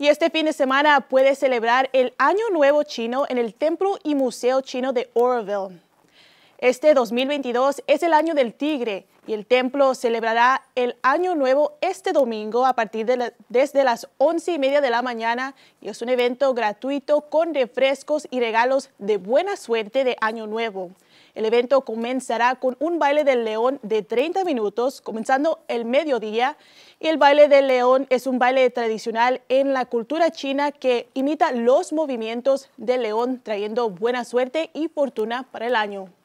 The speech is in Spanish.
Y este fin de semana puede celebrar el Año Nuevo Chino en el Templo y Museo Chino de Oroville. Este 2022 es el Año del Tigre y el templo celebrará el Año Nuevo este domingo a partir de desde las 11 y media de la mañana y es un evento gratuito con refrescos y regalos de buena suerte de Año Nuevo. El evento comenzará con un baile del león de 30 minutos, comenzando el mediodía. Y el baile del león es un baile tradicional en la cultura china que imita los movimientos del león, trayendo buena suerte y fortuna para el año.